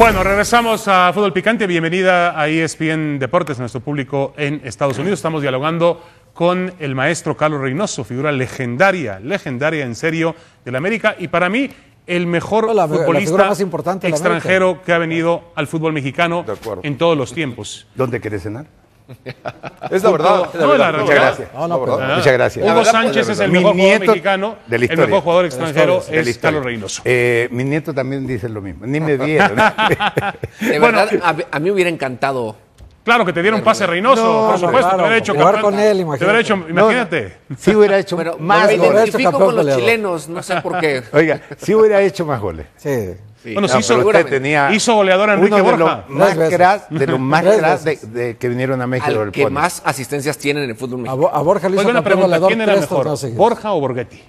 Bueno, regresamos a Fútbol Picante. Bienvenida a ESPN Deportes, nuestro público en Estados Unidos. Estamos dialogando con el maestro Carlos Reynoso, figura legendaria, legendaria en serio del América y para mí el mejor futbolista extranjero que ha venido al fútbol mexicano en todos los tiempos. ¿Dónde querés cenar? Es la verdad. Muchas gracias. No, no, pues, gracias. Hugo Sánchez es el mejor nieto mexicano. De la El mejor jugador extranjero es Carlos Reynoso. Eh, mi nieto también dice lo mismo. Ni me vieron. de verdad, bueno, a, mí hubiera encantado Claro que te dieron pase Reynoso, por supuesto, te hubiera hecho imagínate. Te hubiera hecho, imagínate. sí hubiera hecho más me identifico con los chilenos, no sé por qué. Oiga, sí hubiera hecho más goles. Sí. bueno, sí hizo, tenía hizo goleador a Enrique más crás, de los más crás de, que vinieron a México. Al que más asistencias tienen en el fútbol mexicano. A, Borja le hizo una pregunta, goleador, ¿quién era mejor, Borja o Borghetti?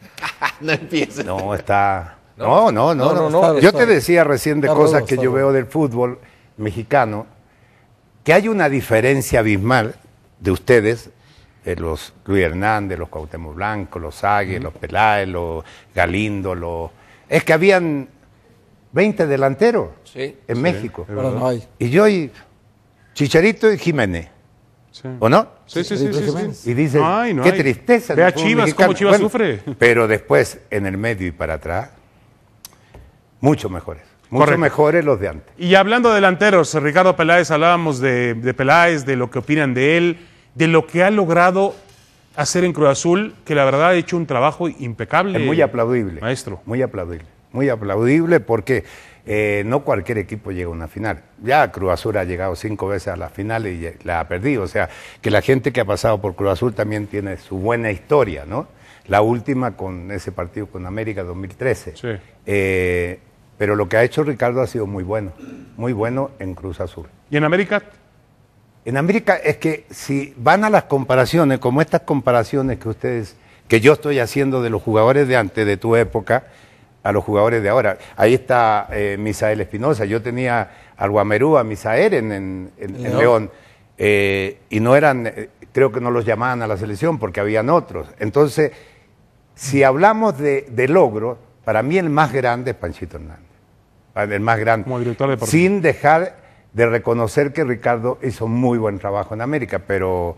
no empieces. No, está... No, no, no, no. Yo te decía recién de cosas que yo veo del fútbol mexicano que hay una diferencia abismal de ustedes, eh, los Luis Hernández, los Cuauhtémoc Blanco, los Águilas, los Peláez, los Galindo, los... Es que habían 20 delanteros en México. Y yo y Chicharito y Jiménez. ¿O no? Sí, sí, sí. Y dice, qué tristeza. Ve a Chivas, Chivas sufre. Pero después, en el medio y para atrás, mucho mejores. Mucho mejores los de antes. Y hablando de delanteros, Ricardo Peláez, hablábamos de, Peláez, de lo que opinan de él, de lo que ha logrado hacer en Cruz Azul, que la verdad ha hecho un trabajo impecable. Es muy aplaudible. Maestro. Muy aplaudible. Muy aplaudible porque eh, no cualquier equipo llega a una final. Ya Cruz Azul ha llegado cinco veces a la final y la ha perdido. O sea, que la gente que ha pasado por Cruz Azul también tiene su buena historia, ¿no? La última con ese partido con América 2013. Sí. Eh, pero lo que ha hecho Ricardo ha sido muy bueno, muy bueno en Cruz Azul. ¿Y en América? En América es que si van a las comparaciones, como estas comparaciones que ustedes, que yo estoy haciendo de los jugadores de antes, de tu época, a los jugadores de ahora. Ahí está eh, Misael Espinosa. Yo tenía al Guamerú, a Misael en, León. Eh, y no eran, eh, creo que no los llamaban a la selección porque habían otros. Entonces, si hablamos de, de logro, para mí el más grande es Panchito Hernández. El más grande. Sin dejar de reconocer que Ricardo hizo muy buen trabajo en América, pero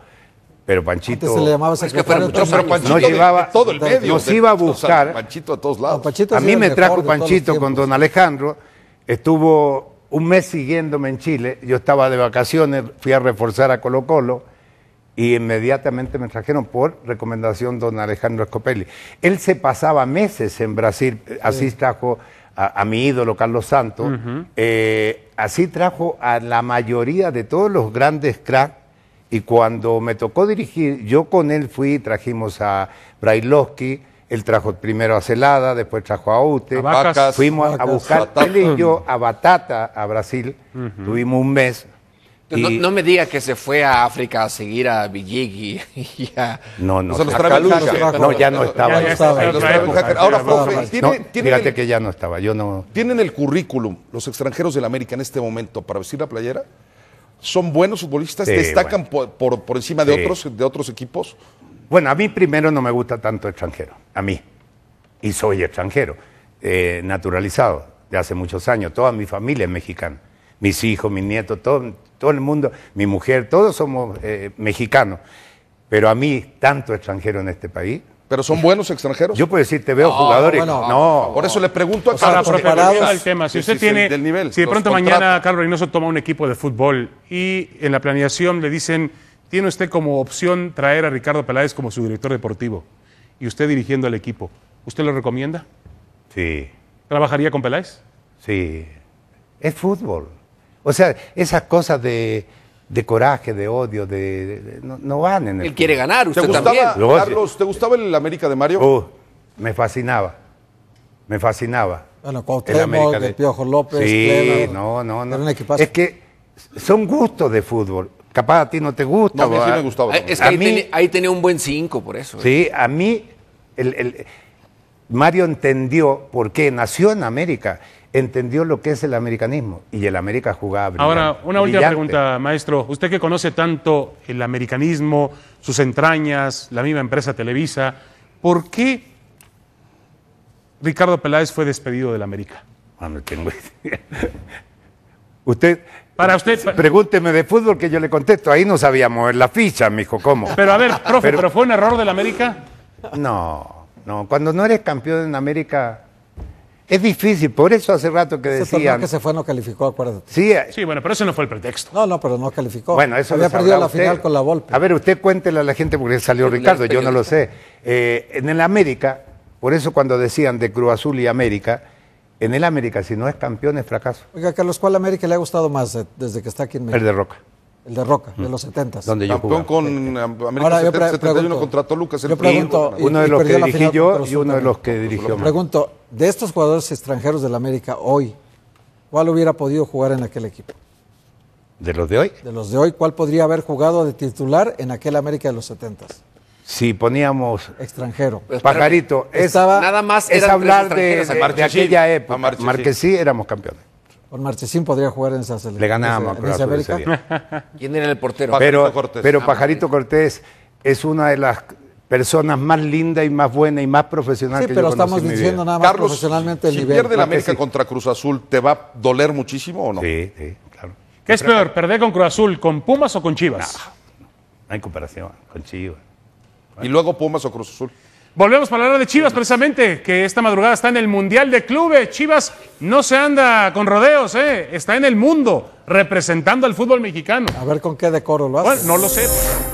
Panchito se le llamaba es todo el medio iba a buscar Panchito a todos lados a mí me trajo Panchito con don Alejandro estuvo un mes siguiéndome en Chile yo estaba de vacaciones fui a reforzar a Colo Colo y inmediatamente me trajeron por recomendación don Alejandro Escopelli. Él se pasaba meses en Brasil, eh, así trajo a, mi ídolo Carlos Santos, eh, así trajo a la mayoría de todos los grandes cracks y cuando me tocó dirigir, yo con él fui, trajimos a Brailovsky, él trajo primero a Celada, después trajo a Ute, fuimos a buscar, él y yo, a Batata, a Brasil, tuvimos un mes, no, me diga que se fue a África a seguir a Villig y, No, no. No, ya no estaba. Ya estaba, Ahora, profe, ¿tiene, fíjate que ya no estaba. Yo no. ¿Tienen el currículum los extranjeros del América en este momento para vestir la playera? ¿Son buenos futbolistas? ¿Destacan por, por, encima de, otros, de otros equipos? Bueno, a mí primero no me gusta tanto extranjero. A mí. Y soy extranjero. Eh, naturalizado de hace muchos años. Toda mi familia es mexicana. Mis hijos, mis nietos, todos todo el mundo, mi mujer, todos somos eh, mexicanos, pero a mí, tanto extranjero en este país. ¿Pero son buenos extranjeros? Yo puedo decir, te veo jugadores. No, no. Por eso le pregunto a Carlos. tema. Si usted tiene. si de pronto mañana Carlos Reynoso toma un equipo de fútbol y en la planeación le dicen, tiene usted como opción traer a Ricardo Peláez como su director deportivo y usted dirigiendo al equipo. ¿Usted lo recomienda? Sí. ¿Trabajaría con Peláez? Sí. Es fútbol. O sea, esas cosas de, coraje, de odio, de, no, van en el. Él quiere ganar, usted también. Carlos, ¿te gustaba el América de Mario? Uh, me fascinaba. Me fascinaba. Bueno, Cuauhtémoc, de... Piojo López. Sí, no, no, no. Es que son gustos de fútbol. Capaz a ti no te gusta. No, a mí sí me gustaba. Es que ahí, tenía, un buen cinco, por eso. ¿eh? Sí, a mí Mario entendió por qué nació en América entendió lo que es el americanismo y el América jugaba Ahora, una última pregunta, maestro. Usted que conoce tanto el americanismo, sus entrañas, la misma empresa Televisa, ¿por qué Ricardo Peláez fue despedido del América? tengo Usted para usted. Pregúnteme de fútbol que yo le contesto. Ahí no sabíamos la ficha, mijo, ¿cómo? Pero a ver, profe, ¿pero fue un error del América? No, no. Cuando no eres campeón en América, es difícil, por eso hace rato que decían... que se fue no calificó, acuérdate. Sí, eh, sí, bueno, pero ese no fue el pretexto. No, no, pero no calificó. Bueno, eso Había perdido la final con la Volpe. A ver, usted cuéntele a la gente porque salió Ricardo, yo no lo sé. Eh, en el América, por eso cuando decían de Cruz Azul y América, en el América si no es campeón es fracaso. Oiga, Carlos, ¿cuál América le ha gustado más desde que está aquí en México? El de Roca. El de Roca, de mm. los 70. Donde yo Campeón con eh, América Ahora, yo 71 pregunto, uno de los que dirigí yo y uno de los que dirigió. Pregunto, de estos jugadores extranjeros del América hoy, ¿cuál hubiera podido jugar en aquel equipo? ¿De los de hoy? De los de hoy, ¿cuál podría haber jugado de titular en aquel América de los 70? Si poníamos. Extranjero. Pajarito. Es, nada más es hablar de, de, aquella época. Marquesí éramos campeones. Por Marchesín podría jugar en esa selección. Le ganamos a ¿Quién era el portero? Pero Pajarito Cortés, pero ah, Pajarito Cortés es una de las personas más lindas y más buena y más profesional sí, pero estamos diciendo nada más profesionalmente el si pierde la América contra Cruz Azul, ¿te va a doler muchísimo o no? Sí, sí, claro. ¿Qué es peor, perder con Cruz Azul, con Pumas o con Chivas? no hay comparación, con Chivas. ¿Y luego Pumas o Cruz Azul? Volvemos para hablar de Chivas precisamente, que esta madrugada está en el Mundial de Clubes. Chivas no se anda con rodeos, ¿eh? está en el mundo representando al fútbol mexicano. A ver con qué decoro lo hace. Bueno, no lo sé.